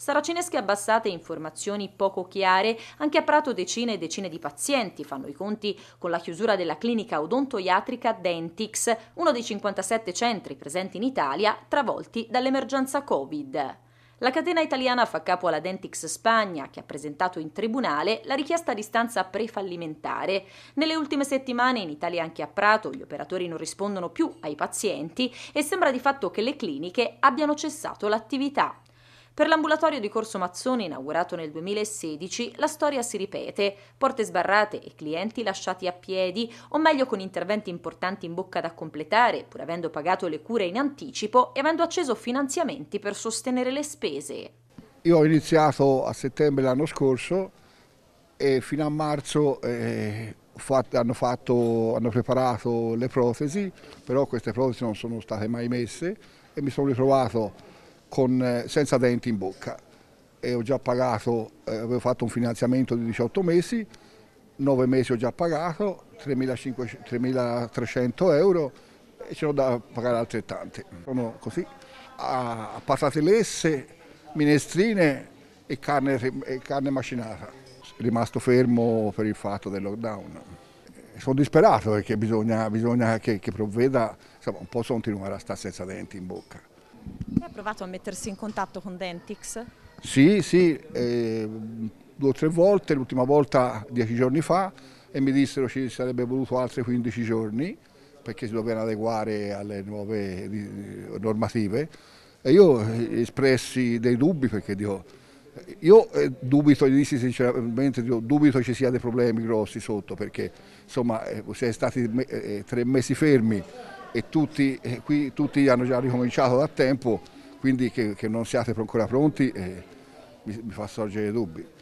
Saracinesche abbassate e informazioni poco chiare, anche a Prato decine e decine di pazienti fanno i conti con la chiusura della clinica odontoiatrica Dentix, uno dei 57 centri presenti in Italia travolti dall'emergenza Covid. La catena italiana fa capo alla Dentix Spagna, che ha presentato in tribunale la richiesta di stanza prefallimentare. Nelle ultime settimane, in Italia anche a Prato, gli operatori non rispondono più ai pazienti e sembra di fatto che le cliniche abbiano cessato l'attività. Per l'ambulatorio di Corso Mazzone, inaugurato nel 2016, la storia si ripete: porte sbarrate e clienti lasciati a piedi, o meglio con interventi importanti in bocca da completare, pur avendo pagato le cure in anticipo e avendo acceso finanziamenti per sostenere le spese. Io ho iniziato a settembre l'anno scorso e fino a marzo eh, fatto, hanno, fatto, hanno, preparato le protesi, però queste protesi non sono state mai messe e mi sono ritrovato con, eh, senza denti in bocca e ho già pagato, eh, avevo fatto un finanziamento di 18 mesi, 9 mesi ho già pagato, 3.300 euro e ce n'ho da pagare altrettanti. Sono così a patate lesse, minestrine e carne, e carne macinata. Rimasto fermo per il fatto del lockdown. Sono disperato perché bisogna, bisogna che, che provveda, insomma un po' continuare a stare senza denti in bocca. Lei ha provato a mettersi in contatto con Dentix? Sì, sì, eh, due o tre volte, l'ultima volta dieci giorni fa e mi dissero ci sarebbe voluto altri 15 giorni perché si dovevano adeguare alle nuove normative e io eh, espressi dei dubbi perché dico, io eh, dubito, gli dissi sinceramente, dico, dubito ci siano dei problemi grossi sotto perché insomma eh, si è stati tre mesi fermi e tutti, eh, qui tutti hanno già ricominciato da tempo, quindi che, che non siate ancora pronti eh, mi, mi fa sorgere dubbi.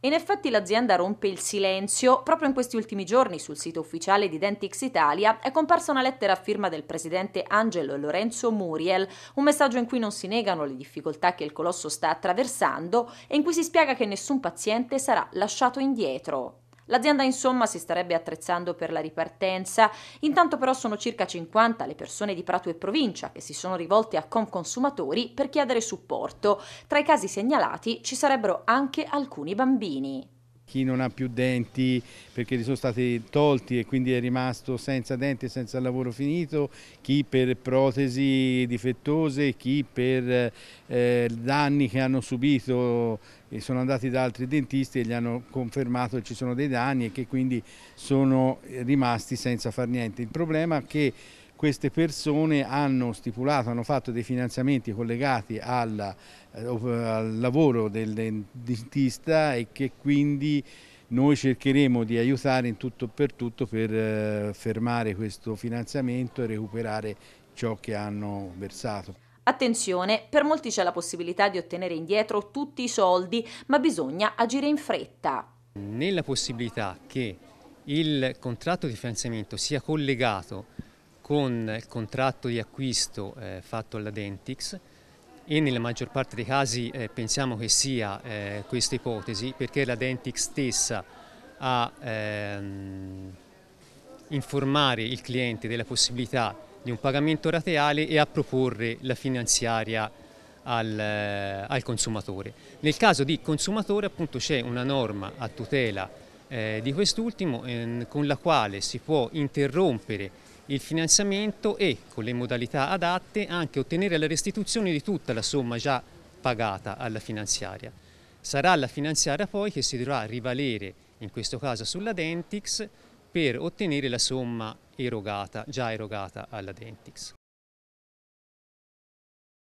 In effetti l'azienda rompe il silenzio. Proprio in questi ultimi giorni sul sito ufficiale di Dentix Italia è comparsa una lettera a firma del presidente Angelo Lorenzo Muriel, un messaggio in cui non si negano le difficoltà che il colosso sta attraversando e in cui si spiega che nessun paziente sarà lasciato indietro. L'azienda insomma si starebbe attrezzando per la ripartenza, intanto però sono circa 50 le persone di Prato e provincia che si sono rivolte a Conconsumatori per chiedere supporto. Tra i casi segnalati ci sarebbero anche alcuni bambini. Chi non ha più denti perché gli sono stati tolti e quindi è rimasto senza denti e senza lavoro finito, chi per protesi difettose, chi per eh, danni che hanno subito e sono andati da altri dentisti e gli hanno confermato che ci sono dei danni e che quindi sono rimasti senza far niente. Il problema è che queste persone hanno stipulato, hanno fatto dei finanziamenti collegati alla, eh, al lavoro del dentista e che quindi noi cercheremo di aiutare in tutto e per tutto per eh, fermare questo finanziamento e recuperare ciò che hanno versato. Attenzione, per molti c'è la possibilità di ottenere indietro tutti i soldi, ma bisogna agire in fretta. Nella possibilità che il contratto di finanziamento sia collegato con il contratto di acquisto eh, fatto alla Dentix e nella maggior parte dei casi eh, pensiamo che sia eh, questa ipotesi perché la Dentix stessa a ehm, informare il cliente della possibilità di un pagamento rateale e a proporre la finanziaria al, eh, al consumatore. Nel caso di consumatore appunto c'è una norma a tutela eh, di quest'ultimo ehm, con la quale si può interrompere il finanziamento e, con le modalità adatte, anche ottenere la restituzione di tutta la somma già pagata alla finanziaria. Sarà la finanziaria poi che si dovrà rivalere, in questo caso sulla Dentix, per ottenere la somma erogata, già erogata alla Dentix.